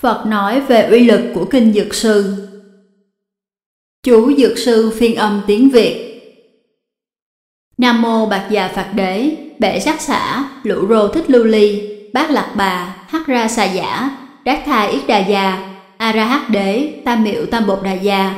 Phật nói về uy lực của kinh dược sư. Chú dược sư phiên âm tiếng Việt. Nam mô Bạc già Phật đế, bệ sát xã, lũ rô thích lưu ly, bác lạc bà, hắc ra xà giả, đát tha yết đà già, a ra hắc đế, tam miệu tam bột đà già,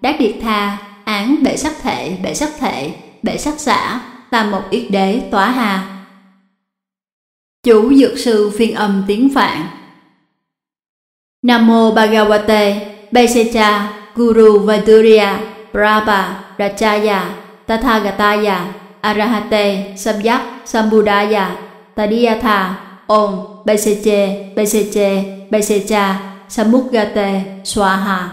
đát điệt tha, án bệ sắc thệ, bệ sắc thệ, bệ sắc xã, tam một yết đế, tỏa hà. Chú dược sư phiên âm tiếng Phạn Namo Bhagavate Besecha Guru Vaidurya Prabha Rachaya Tathagataya Arahate Samyak Sambudaya Tadiyatha Om Beseche Beseche Besecha Samukgate Swaha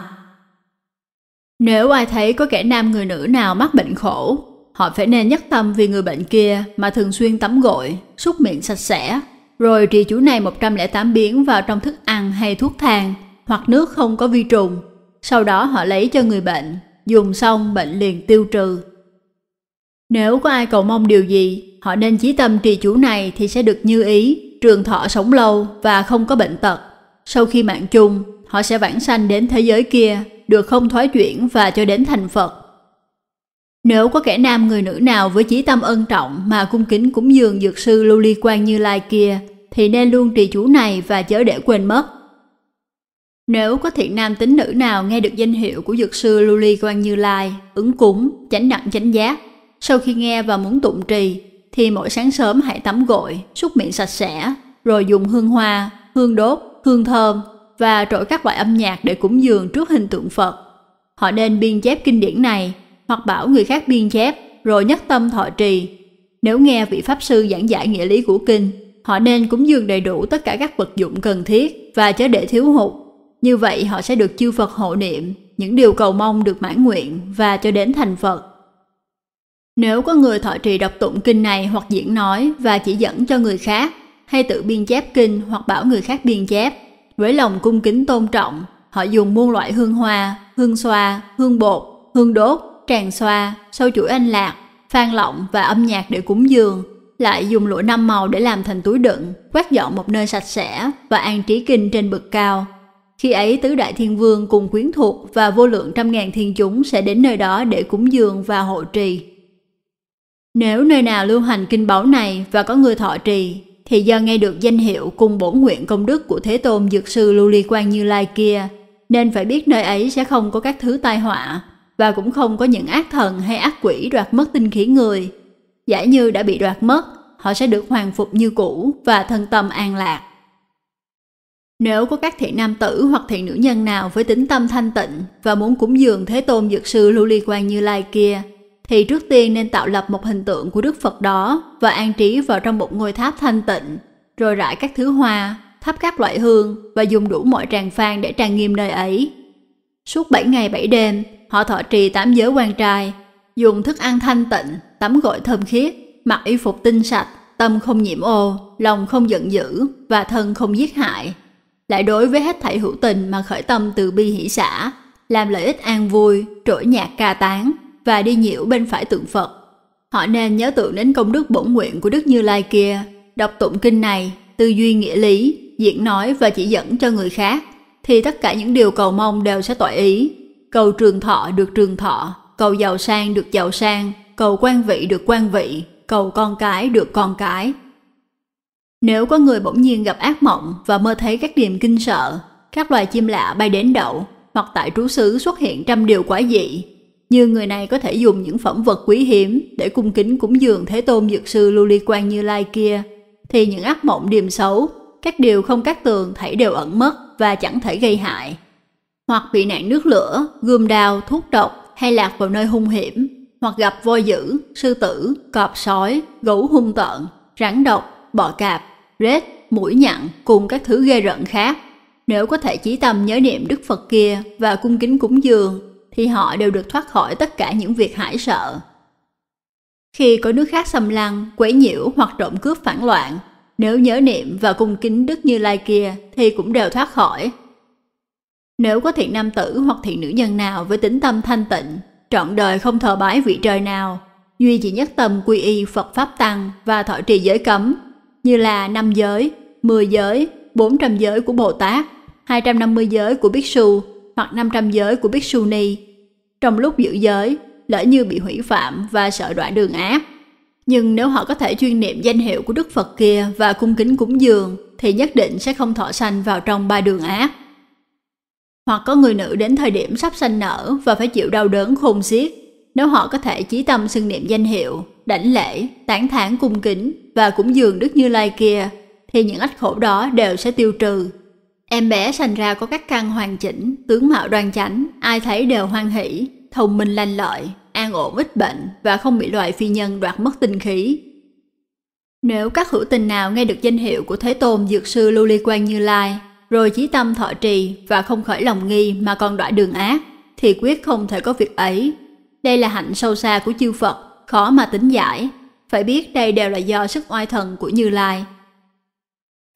Nếu ai thấy có kẻ nam người nữ nào mắc bệnh khổ, họ phải nên nhất tâm vì người bệnh kia mà thường xuyên tắm gội, súc miệng sạch sẽ, rồi trì chủ này 108 biến vào trong thức ăn hay thuốc thang hoặc nước không có vi trùng. Sau đó họ lấy cho người bệnh, dùng xong bệnh liền tiêu trừ. Nếu có ai cầu mong điều gì, họ nên chí tâm trì chủ này thì sẽ được như ý, trường thọ sống lâu và không có bệnh tật. Sau khi mạng chung, họ sẽ vãng sanh đến thế giới kia, được không thoái chuyển và cho đến thành Phật. Nếu có kẻ nam người nữ nào với chí tâm ân trọng mà cung kính cúng dường dược sư lưu ly quan như lai kia, thì nên luôn trì chú này và chớ để quên mất. Nếu có thiện nam tín nữ nào nghe được danh hiệu của dược sư lưu ly quan như lai, ứng cúng, chánh nặng chánh giác, sau khi nghe và muốn tụng trì, thì mỗi sáng sớm hãy tắm gội, súc miệng sạch sẽ, rồi dùng hương hoa, hương đốt, hương thơm và trội các loại âm nhạc để cúng dường trước hình tượng Phật. Họ nên biên chép kinh điển này hoặc bảo người khác biên chép rồi nhất tâm thọ trì. Nếu nghe vị pháp sư giảng giải nghĩa lý của kinh, họ nên cúng dường đầy đủ tất cả các vật dụng cần thiết và chớ để thiếu hụt. Như vậy họ sẽ được chư Phật hộ niệm, những điều cầu mong được mãn nguyện và cho đến thành Phật. Nếu có người thọ trì đọc tụng kinh này hoặc diễn nói và chỉ dẫn cho người khác, hay tự biên chép kinh hoặc bảo người khác biên chép, với lòng cung kính tôn trọng, họ dùng muôn loại hương hoa, hương xoa, hương bột, hương đốt tràng xoa, sâu chuỗi anh lạc, phan lọng và âm nhạc để cúng dường, lại dùng lụa năm màu để làm thành túi đựng, quét dọn một nơi sạch sẽ và an trí kinh trên bực cao. Khi ấy tứ đại thiên vương cùng quyến thuộc và vô lượng trăm ngàn thiên chúng sẽ đến nơi đó để cúng dường và hộ trì. Nếu nơi nào lưu hành kinh báu này và có người thọ trì, thì do nghe được danh hiệu cùng bổn nguyện công đức của Thế Tôn Dược Sư Lưu Ly Quang Như Lai kia, nên phải biết nơi ấy sẽ không có các thứ tai họa và cũng không có những ác thần hay ác quỷ đoạt mất tinh khí người. Giả như đã bị đoạt mất, họ sẽ được hoàn phục như cũ và thân tâm an lạc. Nếu có các thị nam tử hoặc thị nữ nhân nào với tính tâm thanh tịnh và muốn cúng dường Thế Tôn Dược Sư Lưu Ly Quang Như Lai kia, thì trước tiên nên tạo lập một hình tượng của Đức Phật đó và an trí vào trong một ngôi tháp thanh tịnh, rồi rải các thứ hoa, thắp các loại hương và dùng đủ mọi tràng phan để trang nghiêm nơi ấy. Suốt 7 ngày 7 đêm, họ thọ trì tám giới quan trai, dùng thức ăn thanh tịnh, tắm gội thơm khiết, mặc y phục tinh sạch, tâm không nhiễm ô, lòng không giận dữ và thân không giết hại. Lại đối với hết thảy hữu tình mà khởi tâm từ bi hỷ xã, làm lợi ích an vui, trỗi nhạc ca tán và đi nhiễu bên phải tượng Phật. Họ nên nhớ tượng đến công đức bổn nguyện của Đức Như Lai kia, đọc tụng kinh này, tư duy nghĩa lý, diễn nói và chỉ dẫn cho người khác, thì tất cả những điều cầu mong đều sẽ tỏa ý, cầu trường thọ được trường thọ, cầu giàu sang được giàu sang, cầu quan vị được quan vị, cầu con cái được con cái. Nếu có người bỗng nhiên gặp ác mộng và mơ thấy các điềm kinh sợ, các loài chim lạ bay đến đậu, hoặc tại trú xứ xuất hiện trăm điều quái dị, như người này có thể dùng những phẩm vật quý hiếm để cung kính cúng dường Thế Tôn Dược Sư Lưu Ly Quan Như Lai kia, thì những ác mộng điềm xấu, các điều không các tường thảy đều ẩn mất và chẳng thể gây hại, hoặc bị nạn nước lửa, gươm đao, thuốc độc hay lạc vào nơi hung hiểm, hoặc gặp voi dữ, sư tử, cọp sói, gấu hung tợn, rắn độc, bọ cạp, rết, mũi nhặn cùng các thứ ghê rợn khác. Nếu có thể chí tâm nhớ niệm Đức Phật kia và cung kính cúng dường, thì họ đều được thoát khỏi tất cả những việc hãi sợ. Khi có nước khác xâm lăng, quấy nhiễu hoặc trộm cướp phản loạn, nếu nhớ niệm và cung kính Đức Như Lai kia thì cũng đều thoát khỏi, nếu có thiện nam tử hoặc thiện nữ nhân nào với tính tâm thanh tịnh, trọn đời không thờ bái vị trời nào, duy chỉ nhất tâm quy y Phật Pháp Tăng và thọ trì giới cấm, như là năm giới, 10 giới, 400 giới của Bồ Tát, 250 giới của Biết Sư hoặc 500 giới của Biết Sư Ni. Trong lúc giữ giới, lỡ như bị hủy phạm và sợ đoạn đường ác. Nhưng nếu họ có thể chuyên niệm danh hiệu của Đức Phật kia và cung kính cúng dường, thì nhất định sẽ không thọ sanh vào trong ba đường ác hoặc có người nữ đến thời điểm sắp sanh nở và phải chịu đau đớn khôn xiết nếu họ có thể chí tâm xưng niệm danh hiệu đảnh lễ tán thán cung kính và cũng dường đức như lai kia thì những ách khổ đó đều sẽ tiêu trừ em bé sanh ra có các căn hoàn chỉnh tướng mạo đoan chánh ai thấy đều hoan hỷ thông minh lanh lợi an ổn ít bệnh và không bị loài phi nhân đoạt mất tinh khí nếu các hữu tình nào nghe được danh hiệu của Thế Tôn Dược sư Lưu Ly Quang Như Lai rồi chí tâm thọ trì và không khởi lòng nghi mà còn đoạn đường ác, thì quyết không thể có việc ấy. Đây là hạnh sâu xa của chư Phật, khó mà tính giải. Phải biết đây đều là do sức oai thần của Như Lai.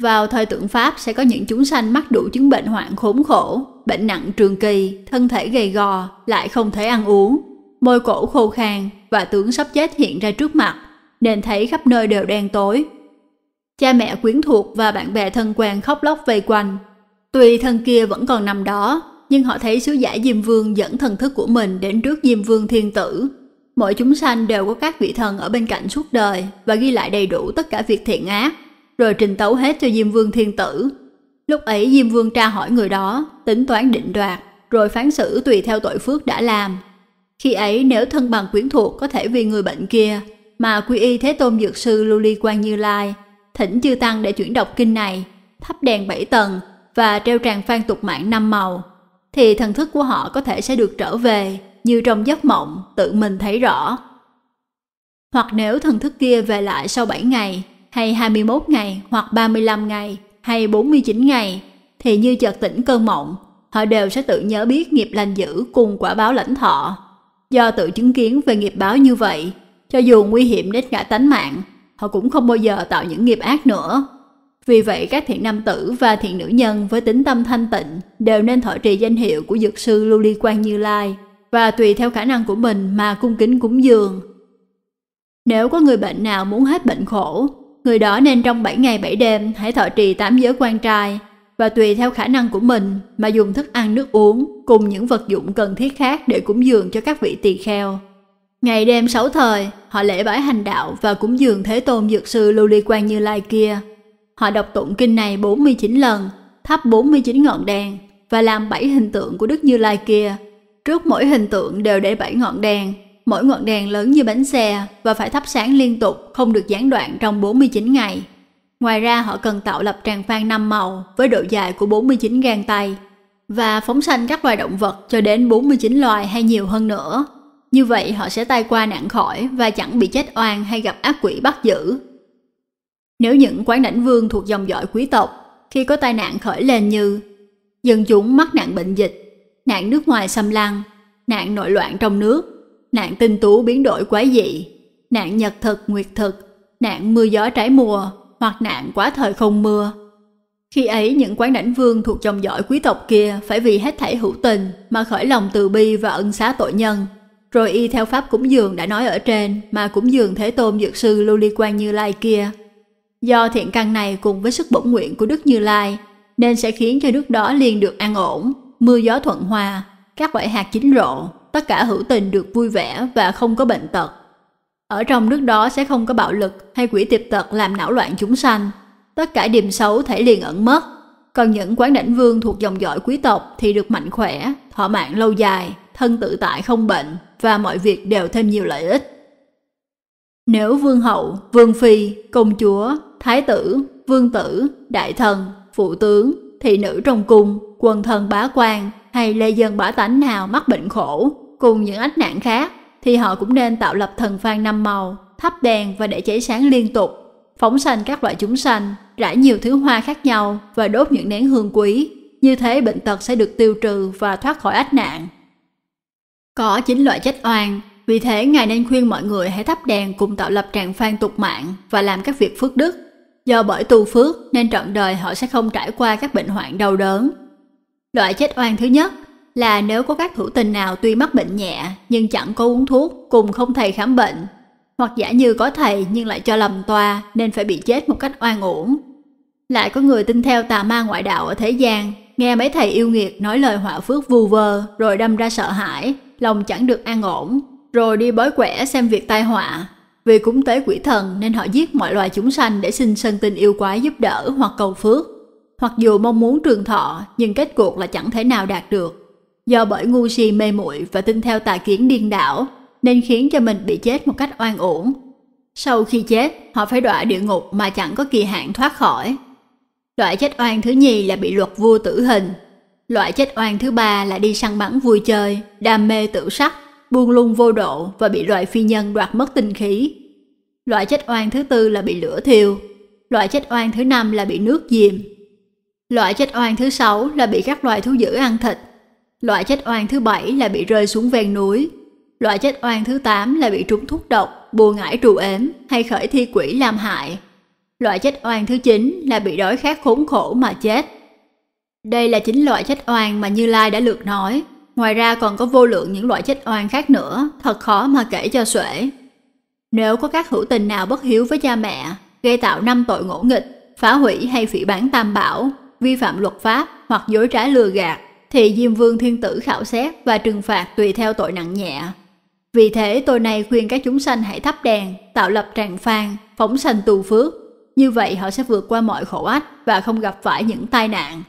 Vào thời tượng Pháp sẽ có những chúng sanh mắc đủ chứng bệnh hoạn khốn khổ, bệnh nặng trường kỳ, thân thể gầy gò, lại không thể ăn uống, môi cổ khô khan và tướng sắp chết hiện ra trước mặt, nên thấy khắp nơi đều đen tối, Cha mẹ quyến thuộc và bạn bè thân quen khóc lóc vây quanh. Tuy thân kia vẫn còn nằm đó, nhưng họ thấy sứ giả Diêm Vương dẫn thần thức của mình đến trước Diêm Vương Thiên Tử. Mỗi chúng sanh đều có các vị thần ở bên cạnh suốt đời và ghi lại đầy đủ tất cả việc thiện ác, rồi trình tấu hết cho Diêm Vương Thiên Tử. Lúc ấy Diêm Vương tra hỏi người đó, tính toán định đoạt, rồi phán xử tùy theo tội phước đã làm. Khi ấy nếu thân bằng quyến thuộc có thể vì người bệnh kia mà quy y Thế Tôn Dược Sư Lưu Ly Quan Như Lai thỉnh chư tăng để chuyển đọc kinh này, thắp đèn bảy tầng và treo tràng phan tục mạng năm màu, thì thần thức của họ có thể sẽ được trở về như trong giấc mộng tự mình thấy rõ. Hoặc nếu thần thức kia về lại sau 7 ngày, hay 21 ngày, hoặc 35 ngày, hay 49 ngày, thì như chợt tỉnh cơn mộng, họ đều sẽ tự nhớ biết nghiệp lành dữ cùng quả báo lãnh thọ. Do tự chứng kiến về nghiệp báo như vậy, cho dù nguy hiểm đến cả tánh mạng, họ cũng không bao giờ tạo những nghiệp ác nữa. Vì vậy các thiện nam tử và thiện nữ nhân với tính tâm thanh tịnh đều nên thọ trì danh hiệu của dược sư Lưu Ly Quang Như Lai và tùy theo khả năng của mình mà cung kính cúng dường. Nếu có người bệnh nào muốn hết bệnh khổ, người đó nên trong 7 ngày 7 đêm hãy thọ trì tám giới quan trai và tùy theo khả năng của mình mà dùng thức ăn nước uống cùng những vật dụng cần thiết khác để cúng dường cho các vị tỳ kheo. Ngày đêm sáu thời, họ lễ bái hành đạo và cúng dường Thế Tôn Dược Sư Lưu Ly Quan Như Lai kia. Họ đọc tụng kinh này 49 lần, thắp 49 ngọn đèn và làm bảy hình tượng của Đức Như Lai kia. Trước mỗi hình tượng đều để bảy ngọn đèn, mỗi ngọn đèn lớn như bánh xe và phải thắp sáng liên tục, không được gián đoạn trong 49 ngày. Ngoài ra họ cần tạo lập tràng phan năm màu với độ dài của 49 gang tay và phóng sanh các loài động vật cho đến 49 loài hay nhiều hơn nữa như vậy họ sẽ tai qua nạn khỏi và chẳng bị chết oan hay gặp ác quỷ bắt giữ. Nếu những quán lãnh vương thuộc dòng dõi quý tộc, khi có tai nạn khởi lên như dân chúng mắc nạn bệnh dịch, nạn nước ngoài xâm lăng, nạn nội loạn trong nước, nạn tinh tú biến đổi quái dị, nạn nhật thực nguyệt thực, nạn mưa gió trái mùa hoặc nạn quá thời không mưa. Khi ấy những quán đảnh vương thuộc dòng dõi quý tộc kia phải vì hết thảy hữu tình mà khởi lòng từ bi và ân xá tội nhân, rồi y theo pháp cúng dường đã nói ở trên mà cúng dường Thế Tôn Dược Sư Lưu Ly Quan Như Lai kia. Do thiện căn này cùng với sức bổn nguyện của Đức Như Lai, nên sẽ khiến cho nước đó liền được an ổn, mưa gió thuận hòa, các loại hạt chín rộ, tất cả hữu tình được vui vẻ và không có bệnh tật. Ở trong nước đó sẽ không có bạo lực hay quỷ tiệp tật làm não loạn chúng sanh, tất cả điềm xấu thể liền ẩn mất. Còn những quán đảnh vương thuộc dòng dõi quý tộc thì được mạnh khỏe, thọ mạng lâu dài, thân tự tại không bệnh, và mọi việc đều thêm nhiều lợi ích. Nếu vương hậu, vương phi, công chúa, thái tử, vương tử, đại thần, phụ tướng, thị nữ trong cung, quần thần bá quan hay lê dân bá tánh nào mắc bệnh khổ cùng những ách nạn khác thì họ cũng nên tạo lập thần phan năm màu, thắp đèn và để cháy sáng liên tục, phóng sanh các loại chúng sanh, rải nhiều thứ hoa khác nhau và đốt những nén hương quý. Như thế bệnh tật sẽ được tiêu trừ và thoát khỏi ách nạn. Có chín loại chết oan, vì thế Ngài nên khuyên mọi người hãy thắp đèn cùng tạo lập tràng phan tục mạng và làm các việc phước đức. Do bởi tu phước nên trọn đời họ sẽ không trải qua các bệnh hoạn đau đớn. Loại chết oan thứ nhất là nếu có các thủ tình nào tuy mắc bệnh nhẹ nhưng chẳng có uống thuốc cùng không thầy khám bệnh hoặc giả như có thầy nhưng lại cho lầm toa nên phải bị chết một cách oan uổng. Lại có người tin theo tà ma ngoại đạo ở thế gian nghe mấy thầy yêu nghiệt nói lời họa phước vù vơ rồi đâm ra sợ hãi, lòng chẳng được an ổn, rồi đi bói quẻ xem việc tai họa. Vì cúng tế quỷ thần nên họ giết mọi loài chúng sanh để xin sân tinh yêu quái giúp đỡ hoặc cầu phước. Hoặc dù mong muốn trường thọ nhưng kết cuộc là chẳng thể nào đạt được. Do bởi ngu si mê muội và tin theo tà kiến điên đảo nên khiến cho mình bị chết một cách oan uổng. Sau khi chết, họ phải đọa địa ngục mà chẳng có kỳ hạn thoát khỏi, Loại chết oan thứ nhì là bị luật vua tử hình. Loại chết oan thứ ba là đi săn bắn vui chơi, đam mê tự sắc, buông lung vô độ và bị loại phi nhân đoạt mất tinh khí. Loại chết oan thứ tư là bị lửa thiêu. Loại chết oan thứ năm là bị nước diìm. Loại chết oan thứ sáu là bị các loài thú dữ ăn thịt. Loại chết oan thứ bảy là bị rơi xuống ven núi. Loại chết oan thứ tám là bị trúng thuốc độc, bùa ngải trù ếm hay khởi thi quỷ làm hại. Loại chết oan thứ 9 là bị đói khát khốn khổ mà chết. Đây là chính loại chết oan mà Như Lai đã lược nói. Ngoài ra còn có vô lượng những loại chết oan khác nữa, thật khó mà kể cho xuể. Nếu có các hữu tình nào bất hiếu với cha mẹ, gây tạo năm tội ngỗ nghịch, phá hủy hay phỉ bán tam bảo, vi phạm luật pháp hoặc dối trá lừa gạt, thì Diêm Vương Thiên Tử khảo xét và trừng phạt tùy theo tội nặng nhẹ. Vì thế tôi này khuyên các chúng sanh hãy thắp đèn, tạo lập tràng phan, phóng sanh tù phước, như vậy họ sẽ vượt qua mọi khổ ách và không gặp phải những tai nạn.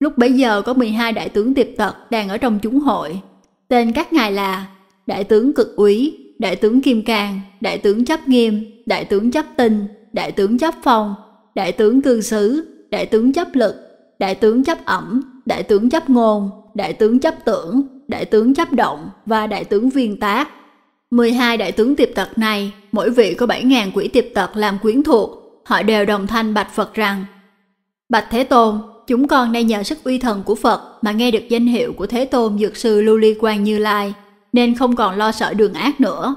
Lúc bấy giờ có 12 đại tướng tiệp tật đang ở trong chúng hội. Tên các ngài là Đại tướng Cực Úy, Đại tướng Kim Cang, Đại tướng Chấp Nghiêm, Đại tướng Chấp Tinh, Đại tướng Chấp Phong, Đại tướng Cư Sứ, Đại tướng Chấp Lực, Đại tướng Chấp Ẩm, Đại tướng Chấp Ngôn, Đại tướng Chấp Tưởng, Đại tướng Chấp Động và Đại tướng Viên Tác. 12 đại tướng tiệp tật này, mỗi vị có 7.000 quỷ tiệp tật làm quyến thuộc, họ đều đồng thanh bạch Phật rằng Bạch Thế Tôn, chúng con nay nhờ sức uy thần của Phật mà nghe được danh hiệu của Thế Tôn Dược Sư Lưu Ly Quang Như Lai, nên không còn lo sợ đường ác nữa.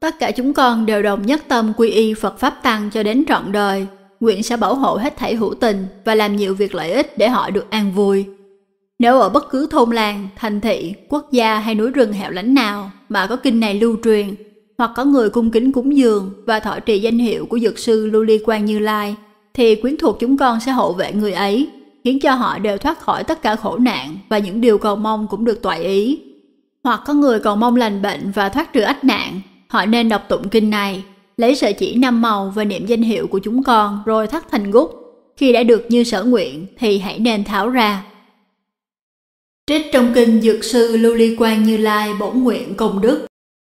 Tất cả chúng con đều đồng nhất tâm quy y Phật Pháp Tăng cho đến trọn đời, nguyện sẽ bảo hộ hết thảy hữu tình và làm nhiều việc lợi ích để họ được an vui. Nếu ở bất cứ thôn làng, thành thị, quốc gia hay núi rừng hẻo lánh nào mà có kinh này lưu truyền, hoặc có người cung kính cúng dường và thọ trì danh hiệu của dược sư Lưu Ly Quang Như Lai, thì quyến thuộc chúng con sẽ hộ vệ người ấy, khiến cho họ đều thoát khỏi tất cả khổ nạn và những điều cầu mong cũng được toại ý. Hoặc có người còn mong lành bệnh và thoát trừ ách nạn, họ nên đọc tụng kinh này, lấy sợi chỉ năm màu và niệm danh hiệu của chúng con rồi thắt thành gút. Khi đã được như sở nguyện thì hãy nên tháo ra. Trích trong kinh Dược sư Lưu Ly Quang Như Lai bổn nguyện công đức